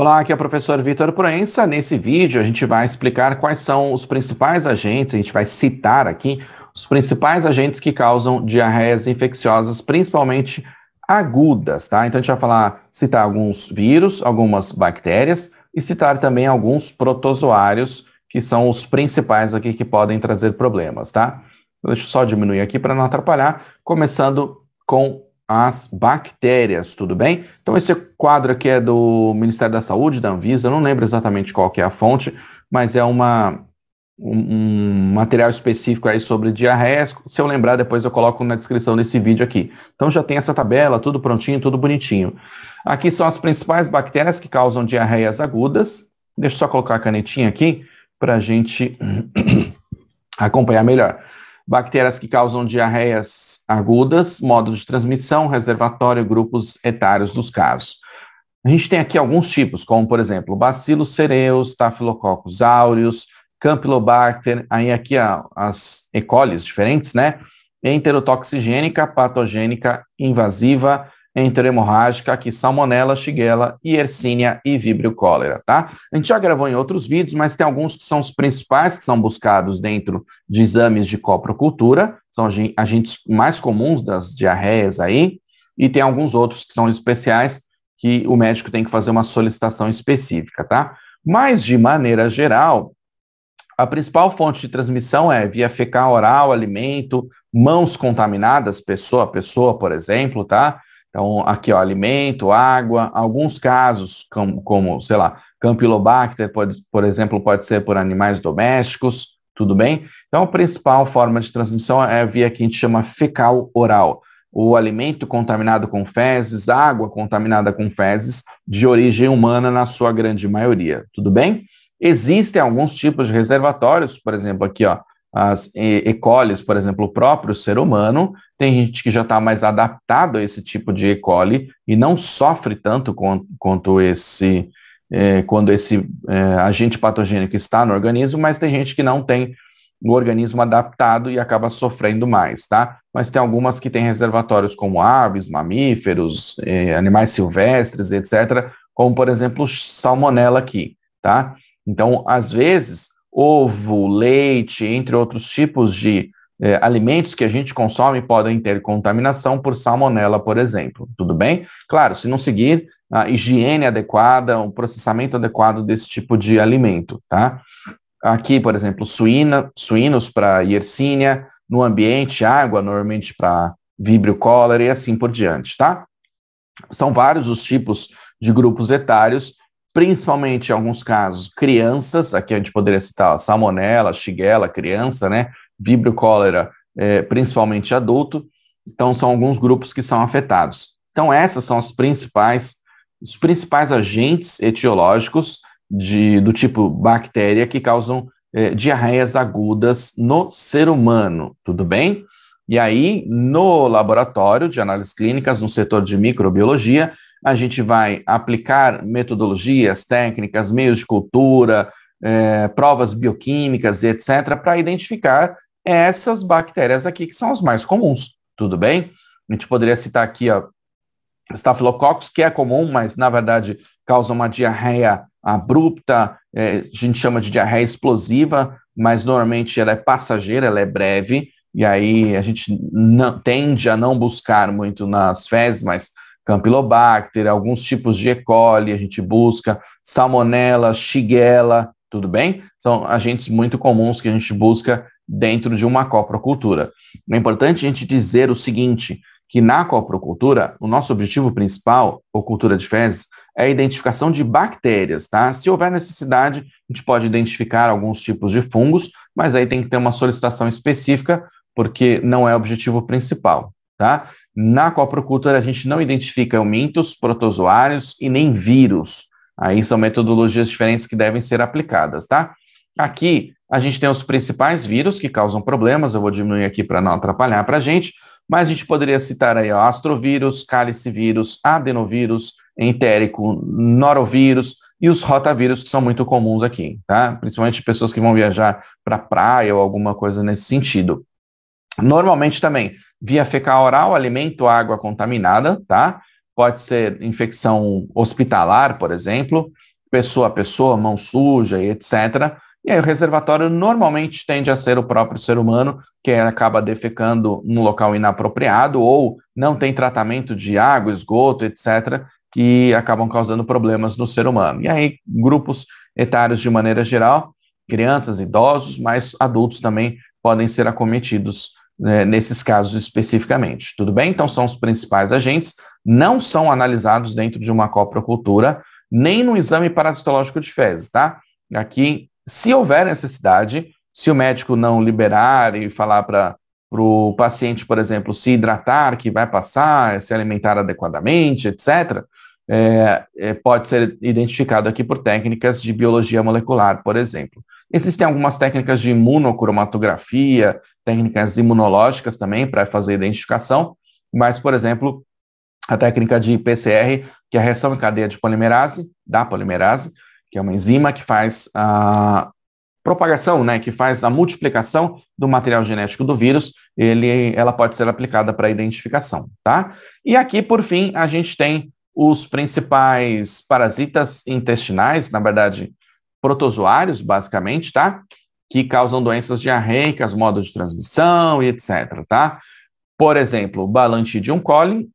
Olá, aqui é o professor Vitor Proença. Nesse vídeo a gente vai explicar quais são os principais agentes, a gente vai citar aqui os principais agentes que causam diarreias infecciosas, principalmente agudas, tá? Então a gente vai falar, citar alguns vírus, algumas bactérias e citar também alguns protozoários, que são os principais aqui que podem trazer problemas, tá? Então, deixa eu só diminuir aqui para não atrapalhar, começando com as bactérias, tudo bem? Então esse quadro aqui é do Ministério da Saúde, da Anvisa, não lembro exatamente qual que é a fonte, mas é uma, um, um material específico aí sobre diarreia, se eu lembrar depois eu coloco na descrição desse vídeo aqui. Então já tem essa tabela, tudo prontinho, tudo bonitinho. Aqui são as principais bactérias que causam diarreias agudas, deixa eu só colocar a canetinha aqui para a gente acompanhar melhor. Bactérias que causam diarreias agudas, modo de transmissão, reservatório, grupos etários dos casos. A gente tem aqui alguns tipos, como, por exemplo, bacilos cereus, Staphylococcus aureus, Campylobacter, aí aqui a, as E. diferentes, né? Enterotoxigênica, patogênica, invasiva, hemorrágica, aqui salmonella, shigella, yersinia e vibrio cólera, tá? A gente já gravou em outros vídeos, mas tem alguns que são os principais que são buscados dentro de exames de coprocultura, são agentes mais comuns das diarreias aí, e tem alguns outros que são especiais que o médico tem que fazer uma solicitação específica, tá? Mas, de maneira geral, a principal fonte de transmissão é via fecal oral, alimento, mãos contaminadas, pessoa a pessoa, por exemplo, tá? Então, aqui, ó, alimento, água, alguns casos, como, como sei lá, Campylobacter, pode, por exemplo, pode ser por animais domésticos, tudo bem? Então, a principal forma de transmissão é via que a gente chama fecal oral. O alimento contaminado com fezes, água contaminada com fezes, de origem humana na sua grande maioria, tudo bem? Existem alguns tipos de reservatórios, por exemplo, aqui, ó, as E. por exemplo, o próprio ser humano, tem gente que já está mais adaptado a esse tipo de ecole e não sofre tanto quanto esse é, quando esse é, agente patogênico está no organismo, mas tem gente que não tem o organismo adaptado e acaba sofrendo mais, tá? Mas tem algumas que têm reservatórios como aves, mamíferos, é, animais silvestres, etc., como por exemplo salmonela aqui, tá? Então, às vezes, ovo, leite, entre outros tipos de eh, alimentos que a gente consome podem ter contaminação por salmonela, por exemplo. Tudo bem? Claro, se não seguir a higiene adequada, o processamento adequado desse tipo de alimento, tá? Aqui, por exemplo, suína, suínos para Yersinia, no ambiente, água normalmente para Vibrio cólera e assim por diante, tá? São vários os tipos de grupos etários principalmente em alguns casos, crianças, aqui a gente poderia citar ó, salmonela, shigella, criança, né? Vibrio cólera, é, principalmente adulto. Então, são alguns grupos que são afetados. Então, essas são as principais, os principais agentes etiológicos de, do tipo bactéria que causam é, diarreias agudas no ser humano, tudo bem? E aí, no laboratório de análises clínicas, no setor de microbiologia, a gente vai aplicar metodologias, técnicas, meios de cultura, é, provas bioquímicas, etc., para identificar essas bactérias aqui, que são as mais comuns, tudo bem? A gente poderia citar aqui, ó, Staphylococcus, que é comum, mas na verdade causa uma diarreia abrupta, é, a gente chama de diarreia explosiva, mas normalmente ela é passageira, ela é breve, e aí a gente não, tende a não buscar muito nas fezes, mas Campylobacter, alguns tipos de E. coli, a gente busca Salmonella, Shigella, tudo bem? São agentes muito comuns que a gente busca dentro de uma coprocultura. É importante a gente dizer o seguinte, que na coprocultura, o nosso objetivo principal, ou cultura de fezes, é a identificação de bactérias, tá? Se houver necessidade, a gente pode identificar alguns tipos de fungos, mas aí tem que ter uma solicitação específica, porque não é o objetivo principal, tá? Na coprocultura, a gente não identifica mintos, protozoários e nem vírus. Aí são metodologias diferentes que devem ser aplicadas, tá? Aqui, a gente tem os principais vírus que causam problemas, eu vou diminuir aqui para não atrapalhar para a gente, mas a gente poderia citar aí ó, astrovírus, vírus, adenovírus, entérico, norovírus e os rotavírus, que são muito comuns aqui, tá? Principalmente pessoas que vão viajar para praia ou alguma coisa nesse sentido. Normalmente também, Via fecal oral, alimento, água contaminada, tá? Pode ser infecção hospitalar, por exemplo, pessoa a pessoa, mão suja e etc. E aí o reservatório normalmente tende a ser o próprio ser humano, que acaba defecando num local inapropriado ou não tem tratamento de água, esgoto, etc., que acabam causando problemas no ser humano. E aí grupos etários de maneira geral, crianças, idosos, mas adultos também podem ser acometidos né, nesses casos especificamente. Tudo bem? Então são os principais agentes, não são analisados dentro de uma coprocultura, nem no exame parasitológico de fezes, tá? Aqui, se houver necessidade, se o médico não liberar e falar para o paciente, por exemplo, se hidratar, que vai passar, se alimentar adequadamente, etc., é, é, pode ser identificado aqui por técnicas de biologia molecular, por exemplo. Existem algumas técnicas de imunocromatografia, técnicas imunológicas também para fazer identificação, mas, por exemplo, a técnica de PCR, que é a reação em cadeia de polimerase, da polimerase, que é uma enzima que faz a propagação, né, que faz a multiplicação do material genético do vírus, ele, ela pode ser aplicada para identificação, tá? E aqui, por fim, a gente tem os principais parasitas intestinais, na verdade, protozoários, basicamente, tá? Que causam doenças diarreicas, modo de transmissão e etc, tá? Por exemplo, Balantidium coli,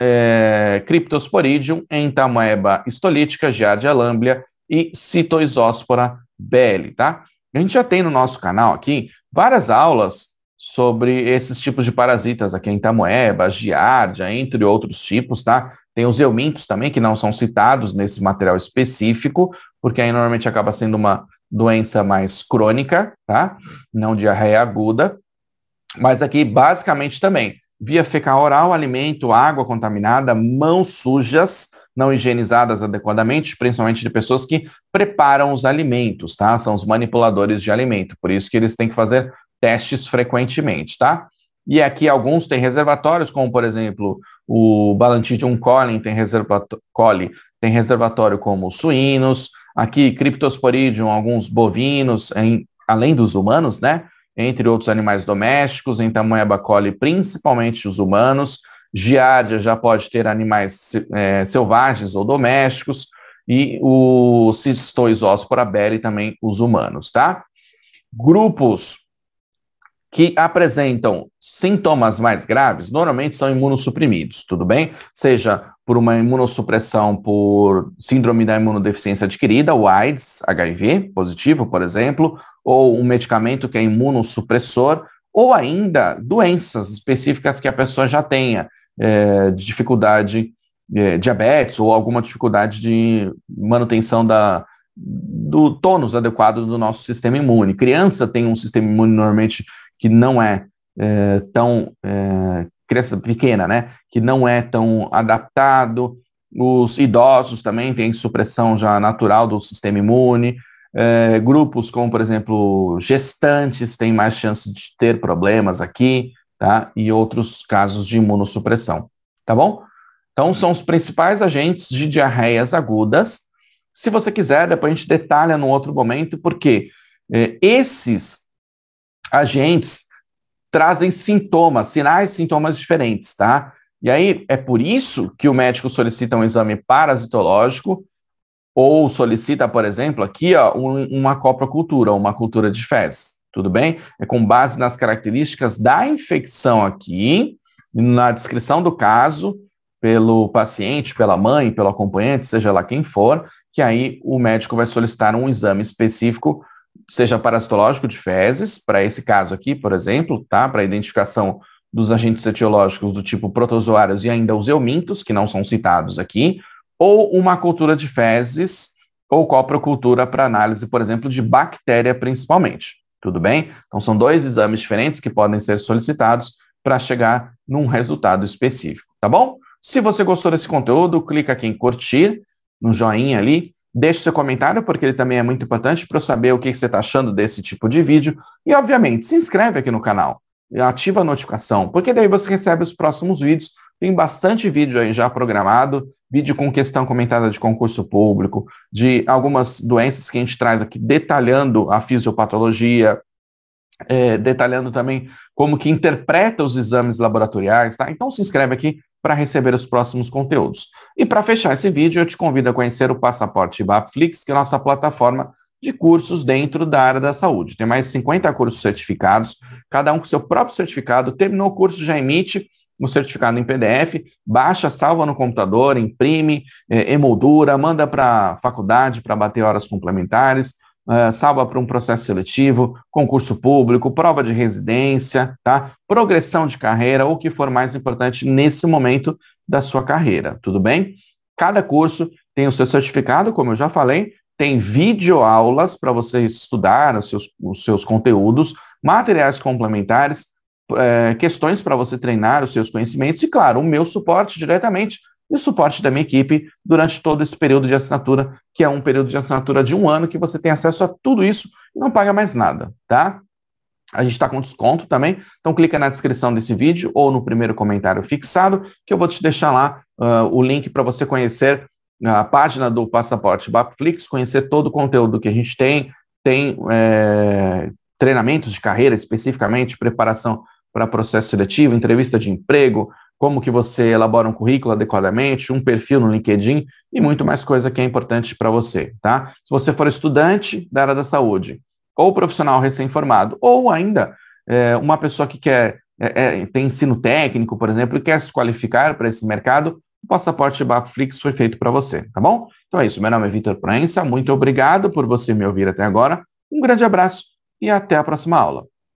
é, Cryptosporidium, Entamoeba histolítica, Giardia lamblia e Citoisóspora BL, tá? A gente já tem no nosso canal aqui várias aulas sobre esses tipos de parasitas aqui em Itamoeba, giardia, entre outros tipos, tá? Tem os eumintos também, que não são citados nesse material específico, porque aí normalmente acaba sendo uma doença mais crônica, tá? Não diarreia aguda. Mas aqui, basicamente também, via fecal oral, alimento, água contaminada, mãos sujas, não higienizadas adequadamente, principalmente de pessoas que preparam os alimentos, tá? São os manipuladores de alimento. Por isso que eles têm que fazer testes frequentemente, tá? E aqui alguns têm reservatórios, como por exemplo o Balantidium coli tem, coli tem reservatório como suínos, aqui Cryptosporidium, alguns bovinos, em, além dos humanos, né? Entre outros animais domésticos, em Tamoeba coli principalmente os humanos, Giardia já pode ter animais é, selvagens ou domésticos, e o Cistoisóspora belli também os humanos, tá? Grupos que apresentam sintomas mais graves normalmente são imunossuprimidos, tudo bem? Seja por uma imunossupressão por síndrome da imunodeficiência adquirida, o AIDS, HIV positivo, por exemplo, ou um medicamento que é imunossupressor, ou ainda doenças específicas que a pessoa já tenha, é, de dificuldade, é, diabetes ou alguma dificuldade de manutenção da, do tônus adequado do nosso sistema imune. Criança tem um sistema imune normalmente que não é, é tão é, criança pequena, né? Que não é tão adaptado. Os idosos também têm supressão já natural do sistema imune. É, grupos como, por exemplo, gestantes têm mais chance de ter problemas aqui, tá? E outros casos de imunossupressão, tá bom? Então, são os principais agentes de diarreias agudas. Se você quiser, depois a gente detalha num outro momento, porque eh, esses agentes trazem sintomas, sinais, sintomas diferentes, tá? E aí é por isso que o médico solicita um exame parasitológico ou solicita, por exemplo, aqui ó, um, uma coprocultura, uma cultura de fezes, tudo bem? É com base nas características da infecção aqui, na descrição do caso, pelo paciente, pela mãe, pelo acompanhante, seja lá quem for, que aí o médico vai solicitar um exame específico seja parasitológico de fezes, para esse caso aqui, por exemplo, tá? Para identificação dos agentes etiológicos do tipo protozoários e ainda os eumintos, que não são citados aqui, ou uma cultura de fezes ou coprocultura para análise, por exemplo, de bactéria principalmente. Tudo bem? Então são dois exames diferentes que podem ser solicitados para chegar num resultado específico, tá bom? Se você gostou desse conteúdo, clica aqui em curtir, no joinha ali, Deixe seu comentário, porque ele também é muito importante para eu saber o que você está achando desse tipo de vídeo. E, obviamente, se inscreve aqui no canal. Ativa a notificação, porque daí você recebe os próximos vídeos. Tem bastante vídeo aí já programado, vídeo com questão comentada de concurso público, de algumas doenças que a gente traz aqui, detalhando a fisiopatologia, é, detalhando também como que interpreta os exames laboratoriais, tá? Então se inscreve aqui, para receber os próximos conteúdos. E para fechar esse vídeo, eu te convido a conhecer o Passaporte Baflix, que é a nossa plataforma de cursos dentro da área da saúde. Tem mais de 50 cursos certificados, cada um com seu próprio certificado. Terminou o curso, já emite o certificado em PDF, baixa, salva no computador, imprime, eh, emoldura, manda para a faculdade para bater horas complementares, é, salva para um processo seletivo, concurso público, prova de residência, tá? Progressão de carreira, ou o que for mais importante nesse momento da sua carreira, tudo bem? Cada curso tem o seu certificado, como eu já falei, tem videoaulas para você estudar os seus, os seus conteúdos, materiais complementares, é, questões para você treinar os seus conhecimentos e, claro, o meu suporte diretamente e o suporte da minha equipe durante todo esse período de assinatura, que é um período de assinatura de um ano, que você tem acesso a tudo isso e não paga mais nada, tá? A gente está com desconto também, então clica na descrição desse vídeo ou no primeiro comentário fixado, que eu vou te deixar lá uh, o link para você conhecer ah, a página do Passaporte Bapflix, conhecer todo o conteúdo que a gente tem, tem é, treinamentos de carreira especificamente, preparação para processo seletivo, entrevista de emprego, como que você elabora um currículo adequadamente, um perfil no LinkedIn e muito mais coisa que é importante para você, tá? Se você for estudante da área da saúde, ou profissional recém-formado, ou ainda é, uma pessoa que quer é, é, tem ensino técnico, por exemplo, e quer se qualificar para esse mercado, o passaporte Bapflix foi feito para você, tá bom? Então é isso. Meu nome é Vitor Proença. Muito obrigado por você me ouvir até agora. Um grande abraço e até a próxima aula.